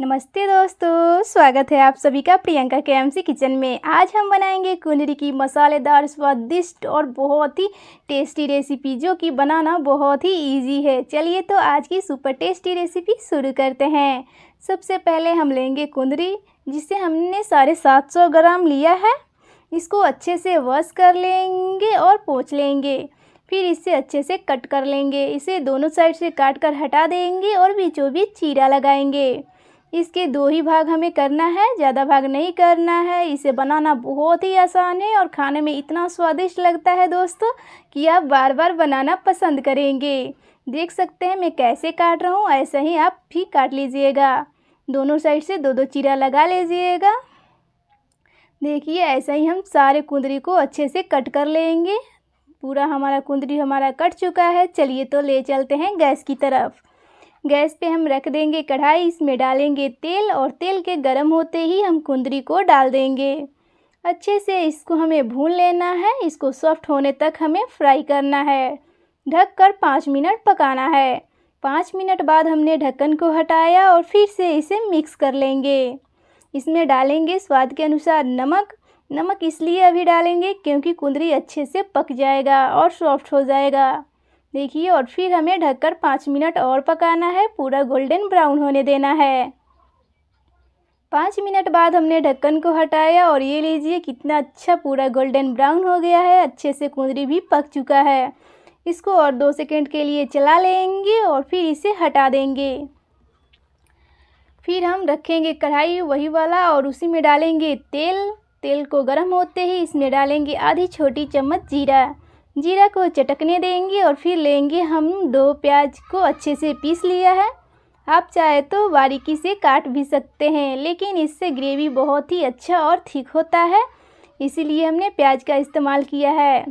नमस्ते दोस्तों स्वागत है आप सभी का प्रियंका के सी किचन में आज हम बनाएंगे कुंदरी की मसालेदार स्वादिष्ट और बहुत ही टेस्टी रेसिपी जो कि बनाना बहुत ही इजी है चलिए तो आज की सुपर टेस्टी रेसिपी शुरू करते हैं सबसे पहले हम लेंगे कुंदरी जिसे हमने साढ़े सात सौ ग्राम लिया है इसको अच्छे से वॉश कर लेंगे और पोछ लेंगे फिर इसे अच्छे से कट कर लेंगे इसे दोनों साइड से काट कर हटा देंगे और बीचों बीच चीरा लगाएंगे इसके दो ही भाग हमें करना है ज़्यादा भाग नहीं करना है इसे बनाना बहुत ही आसान है और खाने में इतना स्वादिष्ट लगता है दोस्तों कि आप बार बार बनाना पसंद करेंगे देख सकते हैं मैं कैसे काट रहा हूँ ऐसा ही आप भी काट लीजिएगा दोनों साइड से दो दो चीरा लगा लीजिएगा देखिए ऐसा ही हम सारे कुंदरी को अच्छे से कट कर लेंगे पूरा हमारा कुंदरी हमारा कट चुका है चलिए तो ले चलते हैं गैस की तरफ गैस पे हम रख देंगे कढ़ाई इसमें डालेंगे तेल और तेल के गर्म होते ही हम कुंदरी को डाल देंगे अच्छे से इसको हमें भून लेना है इसको सॉफ्ट होने तक हमें फ्राई करना है ढक कर पाँच मिनट पकाना है पाँच मिनट बाद हमने ढक्कन को हटाया और फिर से इसे मिक्स कर लेंगे इसमें डालेंगे स्वाद के अनुसार नमक नमक इसलिए अभी डालेंगे क्योंकि कुंदरी अच्छे से पक जाएगा और सॉफ्ट हो जाएगा देखिए और फिर हमें ढककर पाँच मिनट और पकाना है पूरा गोल्डन ब्राउन होने देना है पाँच मिनट बाद हमने ढक्कन को हटाया और ये लीजिए कितना अच्छा पूरा गोल्डन ब्राउन हो गया है अच्छे से कुंदरी भी पक चुका है इसको और दो सेकेंड के लिए चला लेंगे और फिर इसे हटा देंगे फिर हम रखेंगे कढ़ाई वही वाला और उसी में डालेंगे तेल तेल को गर्म होते ही इसमें डालेंगे आधी छोटी चम्मच जीरा जीरा को चटकने देंगे और फिर लेंगे हम दो प्याज को अच्छे से पीस लिया है आप चाहे तो बारीकी से काट भी सकते हैं लेकिन इससे ग्रेवी बहुत ही अच्छा और ठीक होता है इसीलिए हमने प्याज का इस्तेमाल किया है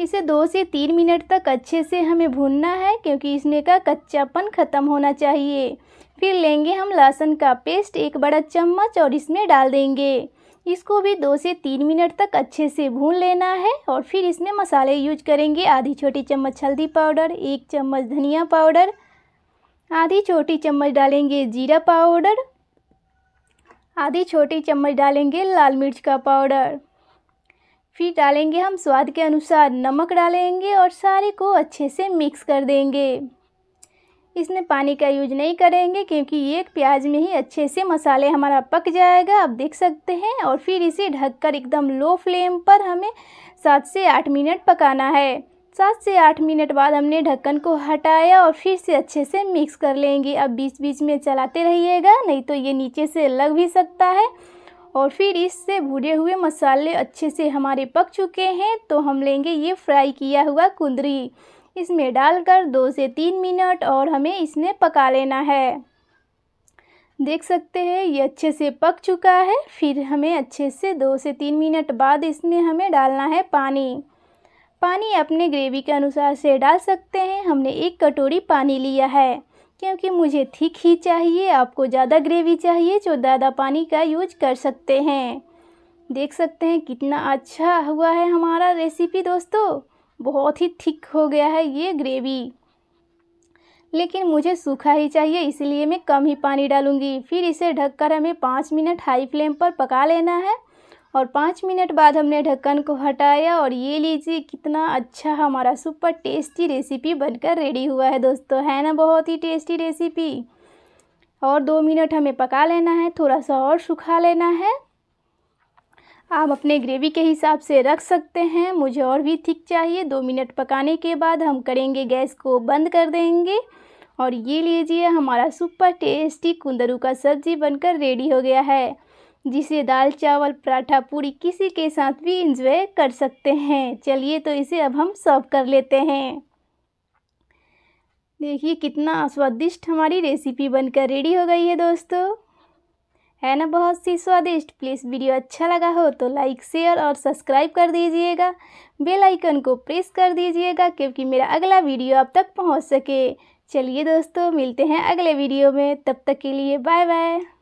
इसे दो से तीन मिनट तक अच्छे से हमें भूनना है क्योंकि इसने का कच्चापन ख़त्म होना चाहिए फिर लेंगे हम लहसुन का पेस्ट एक बड़ा चम्मच और इसमें डाल देंगे इसको भी दो से तीन मिनट तक अच्छे से भून लेना है और फिर इसमें मसाले यूज करेंगे आधी छोटी चम्मच हल्दी पाउडर एक चम्मच धनिया पाउडर आधी छोटी चम्मच डालेंगे जीरा पाउडर आधी छोटी चम्मच डालेंगे लाल मिर्च का पाउडर फिर डालेंगे हम स्वाद के अनुसार नमक डालेंगे और सारे को अच्छे से मिक्स कर देंगे इसमें पानी का यूज नहीं करेंगे क्योंकि एक प्याज में ही अच्छे से मसाले हमारा पक जाएगा आप देख सकते हैं और फिर इसे ढककर एकदम लो फ्लेम पर हमें सात से आठ मिनट पकाना है सात से आठ मिनट बाद हमने ढक्कन को हटाया और फिर से अच्छे से मिक्स कर लेंगे अब बीच बीच में चलाते रहिएगा नहीं तो ये नीचे से लग भी सकता है और फिर इससे भुने हुए मसाले अच्छे से हमारे पक चुके हैं तो हम लेंगे ये फ्राई किया हुआ कुंदरी इसमें डालकर दो से तीन मिनट और हमें इसने पका लेना है देख सकते हैं ये अच्छे से पक चुका है फिर हमें अच्छे से दो से तीन मिनट बाद इसमें हमें डालना है पानी पानी अपने ग्रेवी के अनुसार से डाल सकते हैं हमने एक कटोरी पानी लिया है क्योंकि मुझे थिक ही चाहिए आपको ज़्यादा ग्रेवी चाहिए जो तो ज़्यादा पानी का यूज कर सकते हैं देख सकते हैं कितना अच्छा हुआ है हमारा रेसिपी दोस्तों बहुत ही थिक हो गया है ये ग्रेवी लेकिन मुझे सूखा ही चाहिए इसलिए मैं कम ही पानी डालूंगी फिर इसे ढककर हमें पाँच मिनट हाई फ्लेम पर पका लेना है और पाँच मिनट बाद हमने ढक्कन को हटाया और ये लीजिए कितना अच्छा हमारा सुपर टेस्टी रेसिपी बनकर रेडी हुआ है दोस्तों है ना बहुत ही टेस्टी रेसिपी और दो मिनट हमें पका लेना है थोड़ा सा और सुखा लेना है आप अपने ग्रेवी के हिसाब से रख सकते हैं मुझे और भी थिक चाहिए दो मिनट पकाने के बाद हम करेंगे गैस को बंद कर देंगे और ये लीजिए हमारा सुपर टेस्टी कुंदरू का सब्जी बनकर रेडी हो गया है जिसे दाल चावल पराठा पूरी किसी के साथ भी इंजॉय कर सकते हैं चलिए तो इसे अब हम सर्व कर लेते हैं देखिए कितना स्वादिष्ट हमारी रेसिपी बनकर रेडी हो गई है दोस्तों है ना बहुत सी स्वादिष्ट प्लीज़ वीडियो अच्छा लगा हो तो लाइक शेयर और सब्सक्राइब कर दीजिएगा बेल आइकन को प्रेस कर दीजिएगा क्योंकि मेरा अगला वीडियो आप तक पहुंच सके चलिए दोस्तों मिलते हैं अगले वीडियो में तब तक के लिए बाय बाय